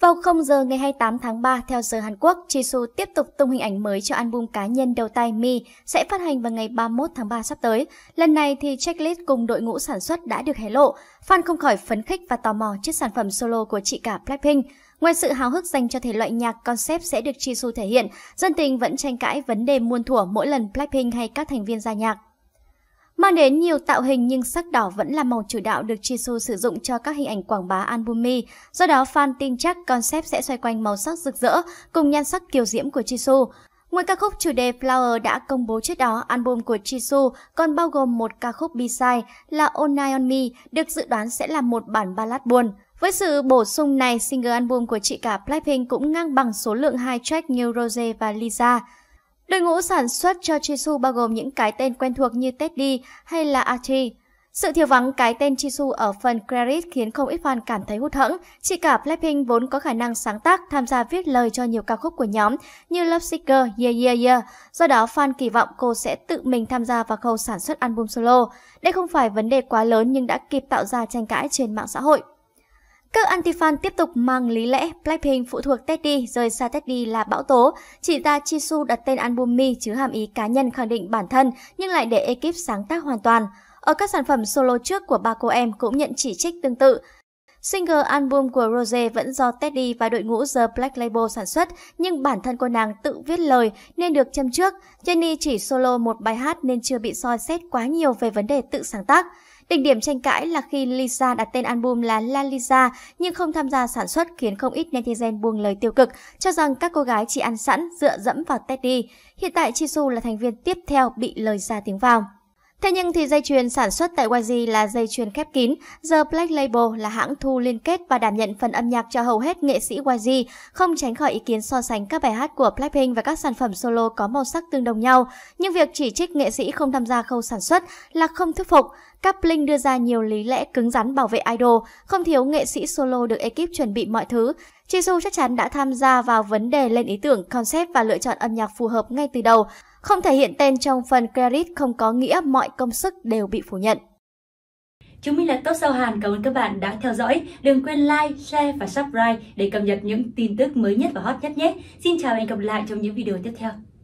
Vào 0 giờ ngày 28 tháng 3 theo giờ Hàn Quốc, Jisoo tiếp tục tung hình ảnh mới cho album cá nhân đầu tay Mi sẽ phát hành vào ngày 31 tháng 3 sắp tới. Lần này thì checklist cùng đội ngũ sản xuất đã được hé lộ. Fan không khỏi phấn khích và tò mò trước sản phẩm solo của chị cả Blackpink. Ngoài sự hào hức dành cho thể loại nhạc concept sẽ được Jisoo thể hiện, dân tình vẫn tranh cãi vấn đề muôn thuở mỗi lần Blackpink hay các thành viên ra nhạc. Mang đến nhiều tạo hình nhưng sắc đỏ vẫn là màu chủ đạo được Jisoo sử dụng cho các hình ảnh quảng bá album Mi. Do đó fan tin chắc concept sẽ xoay quanh màu sắc rực rỡ cùng nhan sắc kiều diễm của Jisoo. Ngoài ca khúc chủ đề Flower đã công bố trước đó, album của Jisoo còn bao gồm một ca khúc B-side là All On Me được dự đoán sẽ là một bản ballad buồn. Với sự bổ sung này, single album của chị cả Blackpink cũng ngang bằng số lượng hai track như Rose và Lisa. Đội ngũ sản xuất cho Jisoo bao gồm những cái tên quen thuộc như Teddy hay là Archie. Sự thiếu vắng cái tên Jisoo ở phần credit khiến không ít fan cảm thấy hụt hẫng. Chỉ cả Blackpink vốn có khả năng sáng tác tham gia viết lời cho nhiều ca khúc của nhóm như Love Seeker, Yeah Yeah Yeah. Do đó fan kỳ vọng cô sẽ tự mình tham gia vào khâu sản xuất album solo. Đây không phải vấn đề quá lớn nhưng đã kịp tạo ra tranh cãi trên mạng xã hội. Các anti-fan tiếp tục mang lý lẽ Blackpink phụ thuộc Teddy rời xa Teddy là bão tố. chị ta Jisoo đặt tên album Mi chứ hàm ý cá nhân khẳng định bản thân nhưng lại để ekip sáng tác hoàn toàn. Ở các sản phẩm solo trước của ba cô em cũng nhận chỉ trích tương tự. Single album của Rose vẫn do Teddy và đội ngũ The Black Label sản xuất, nhưng bản thân cô nàng tự viết lời nên được châm trước. Jennie chỉ solo một bài hát nên chưa bị soi xét quá nhiều về vấn đề tự sáng tác. Đỉnh điểm tranh cãi là khi Lisa đặt tên album là La Lisa nhưng không tham gia sản xuất khiến không ít netizen buông lời tiêu cực, cho rằng các cô gái chỉ ăn sẵn dựa dẫm vào Teddy. Hiện tại Jisoo là thành viên tiếp theo bị lời ra tiếng vào. Thế nhưng thì dây chuyền sản xuất tại YG là dây chuyền khép kín, The Black Label là hãng thu liên kết và đảm nhận phần âm nhạc cho hầu hết nghệ sĩ YG, không tránh khỏi ý kiến so sánh các bài hát của Blackpink và các sản phẩm solo có màu sắc tương đồng nhau, nhưng việc chỉ trích nghệ sĩ không tham gia khâu sản xuất là không thuyết phục. Kapling đưa ra nhiều lý lẽ cứng rắn bảo vệ idol, không thiếu nghệ sĩ solo được ekip chuẩn bị mọi thứ. Jisoo chắc chắn đã tham gia vào vấn đề lên ý tưởng, concept và lựa chọn âm nhạc phù hợp ngay từ đầu. Không thể hiện tên trong phần credit không có nghĩa mọi công sức đều bị phủ nhận. Chúng mình là Top Sao Hàn, cảm ơn các bạn đã theo dõi. Đừng quên like, share và subscribe để cập nhật những tin tức mới nhất và hot nhất nhé. Xin chào và hẹn gặp lại trong những video tiếp theo.